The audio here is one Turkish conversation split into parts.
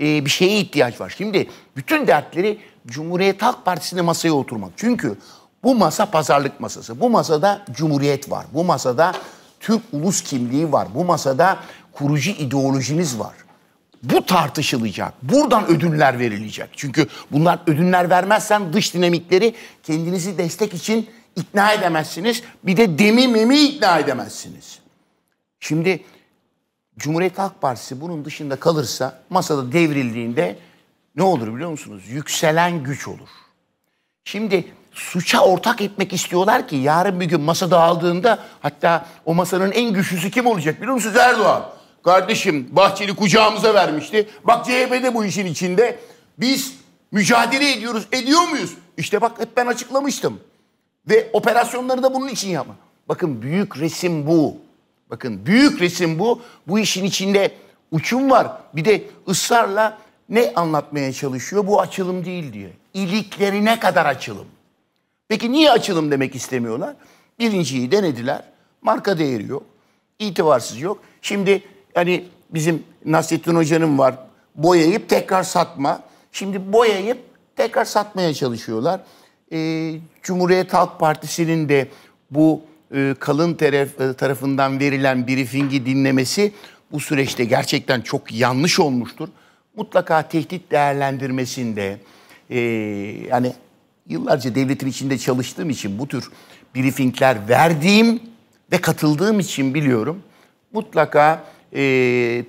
e, bir şeye ihtiyaç var. Şimdi bütün dertleri Cumhuriyet Halk Partisi'ne masaya oturmak. Çünkü bu masa pazarlık masası. Bu masada cumhuriyet var. Bu masada Türk ulus kimliği var. Bu masada kurucu ideolojimiz var. Bu tartışılacak. Buradan ödünler verilecek. Çünkü bunlar ödünler vermezsen dış dinamikleri kendinizi destek için ikna edemezsiniz. Bir de demi memi ikna edemezsiniz. Şimdi Cumhuriyet Halk Partisi bunun dışında kalırsa masada devrildiğinde ne olur biliyor musunuz? Yükselen güç olur. Şimdi suça ortak etmek istiyorlar ki yarın bir gün masa dağıldığında hatta o masanın en güçlüsü kim olacak biliyor musunuz? Erdoğan. Kardeşim Bahçeli kucağımıza vermişti. Bak CHP de bu işin içinde. Biz mücadele ediyoruz. Ediyor muyuz? İşte bak hep ben açıklamıştım. Ve operasyonları da bunun için yapma. Bakın büyük resim bu. Bakın büyük resim bu. Bu işin içinde uçum var. Bir de ısrarla ne anlatmaya çalışıyor? Bu açılım değil diye. İliklerine kadar açılım. Peki niye açılım demek istemiyorlar? Birinciyi denediler. Marka değeri yok. İtibarsız yok. Şimdi hani bizim Nasrettin Hoca'nın var. Boyayıp tekrar satma. Şimdi boyayıp tekrar satmaya çalışıyorlar. Ee, Cumhuriyet Halk Partisi'nin de bu e, kalın taraf, e, tarafından verilen briefingi dinlemesi bu süreçte gerçekten çok yanlış olmuştur. Mutlaka tehdit değerlendirmesinde e, yani yıllarca devletin içinde çalıştığım için bu tür briefingler verdiğim ve katıldığım için biliyorum. Mutlaka e,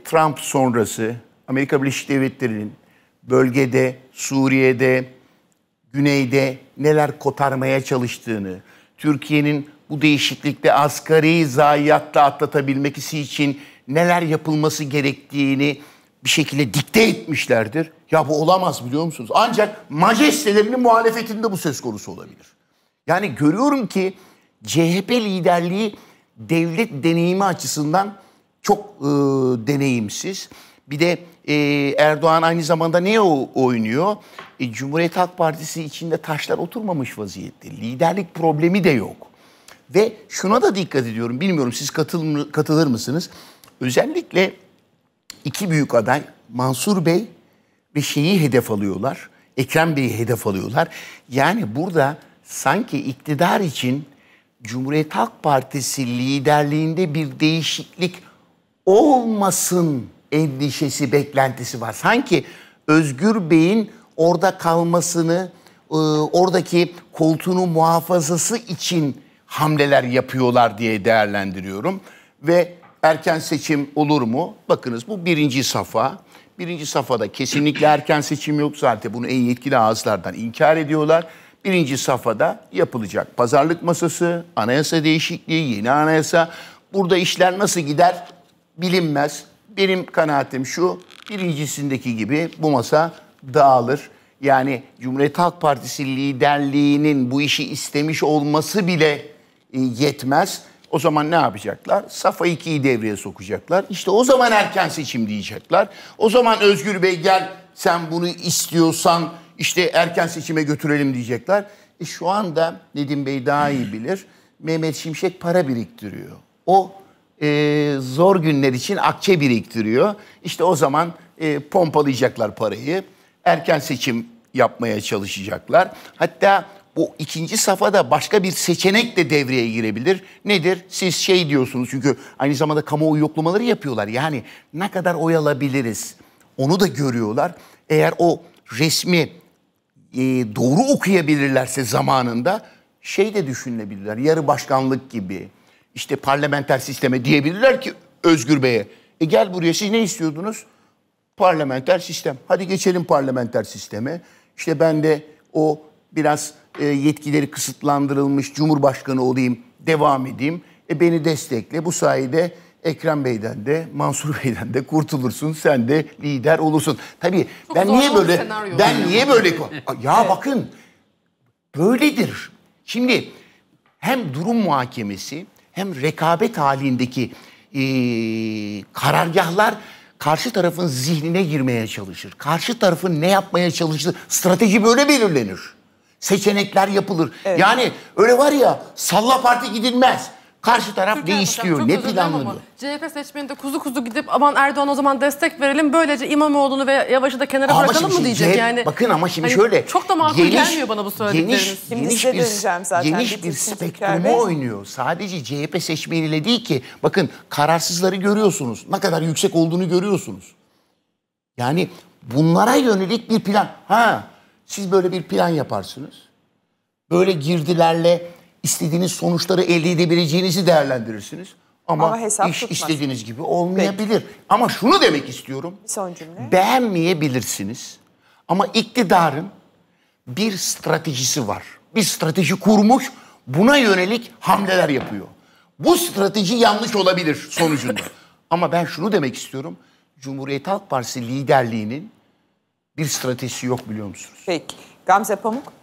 Trump sonrası Amerika Birleşik Devletleri'nin bölgede, Suriye'de, Güney'de neler kotarmaya çalıştığını, Türkiye'nin bu değişiklikte asgari zayiatla atlatabilmek için neler yapılması gerektiğini bir şekilde dikte etmişlerdir. Ya bu olamaz biliyor musunuz? Ancak majestelerinin muhalefetinde bu söz konusu olabilir. Yani görüyorum ki CHP liderliği devlet deneyimi açısından çok e, deneyimsiz. Bir de e, Erdoğan aynı zamanda ne oynuyor? E, Cumhuriyet Halk Partisi içinde taşlar oturmamış vaziyette. Liderlik problemi de yok. Ve şuna da dikkat ediyorum. Bilmiyorum siz katıl, katılır mısınız? Özellikle iki büyük aday Mansur Bey ve şeyi hedef alıyorlar. Ekrem Bey'i hedef alıyorlar. Yani burada sanki iktidar için Cumhuriyet Halk Partisi liderliğinde bir değişiklik olmasın endişesi, beklentisi var. Sanki Özgür Bey'in orada kalmasını, ıı, oradaki koltuğunu muhafazası için hamleler yapıyorlar diye değerlendiriyorum. Ve erken seçim olur mu? Bakınız bu birinci safa. Birinci safhada kesinlikle erken seçim yok zaten. Bunu en yetkili ağızlardan inkar ediyorlar. Birinci safhada yapılacak. Pazarlık masası, anayasa değişikliği, yeni anayasa. Burada işler nasıl gider bilinmez. Benim kanaatim şu, birincisindeki gibi bu masa dağılır. Yani Cumhuriyet Halk Partisi liderliğinin bu işi istemiş olması bile e, yetmez. O zaman ne yapacaklar? Safa 2'yi devreye sokacaklar. İşte o zaman erken seçim diyecekler. O zaman Özgür Bey gel sen bunu istiyorsan işte erken seçime götürelim diyecekler. E şu anda Nedim Bey daha iyi bilir. Mehmet Şimşek para biriktiriyor. O e, zor günler için akçe biriktiriyor. İşte o zaman e, pompalayacaklar parayı. Erken seçim yapmaya çalışacaklar. Hatta bu ikinci safhada başka bir seçenek de devreye girebilir. Nedir? Siz şey diyorsunuz çünkü aynı zamanda kamuoyu yoklamaları yapıyorlar. Yani ne kadar oy alabiliriz? Onu da görüyorlar. Eğer o resmi e, doğru okuyabilirlerse zamanında şey de düşünebilirler. Yarı başkanlık gibi işte parlamenter sisteme diyebilirler ki Özgür Bey'e. E gel buraya siz ne istiyordunuz? Parlamenter sistem. Hadi geçelim parlamenter sisteme. İşte ben de o biraz e, yetkileri kısıtlandırılmış Cumhurbaşkanı olayım, devam edeyim. E, beni destekle. Bu sayede Ekrem Bey'den de Mansur Bey'den de kurtulursun. Sen de lider olursun. Tabii Çok ben niye böyle ben niye böyle ya evet. bakın böyledir. Şimdi hem durum muhakemesi hem rekabet halindeki e, karargahlar karşı tarafın zihnine girmeye çalışır. Karşı tarafın ne yapmaya çalıştığı strateji böyle belirlenir seçenekler yapılır. Evet. Yani öyle var ya salla parti gidilmez. Karşı taraf Türkiye ne istiyor, ne planlanıyor? CHP seçmeninde kuzu kuzu gidip aman Erdoğan o zaman destek verelim. Böylece İmamoğlu'nu ve Yavaş'ı da kenara ama bırakalım mı diyecek C yani. Bakın ama şimdi hani şöyle. Çok da makul geniş, gelmiyor bana bu söyledikleriniz. Geniş, şimdi geniş zaten. Geniş bir spektrumu oynuyor. Sadece CHP seçmeniyle değil ki. Bakın kararsızları görüyorsunuz. Ne kadar yüksek olduğunu görüyorsunuz. Yani bunlara yönelik bir plan. Ha siz böyle bir plan yaparsınız. Böyle girdilerle istediğiniz sonuçları elde edebileceğinizi değerlendirirsiniz. Ama, Ama hesap iş tutmaz. istediğiniz gibi olmayabilir. Peki. Ama şunu demek istiyorum. Bir son cümle. Beğenmeyebilirsiniz. Ama iktidarın bir stratejisi var. Bir strateji kurmuş, buna yönelik hamleler yapıyor. Bu strateji yanlış olabilir sonucunda. Ama ben şunu demek istiyorum. Cumhuriyet Halk Partisi liderliğinin bir stratejisi yok biliyor musunuz? Peki. Gamze Pamuk?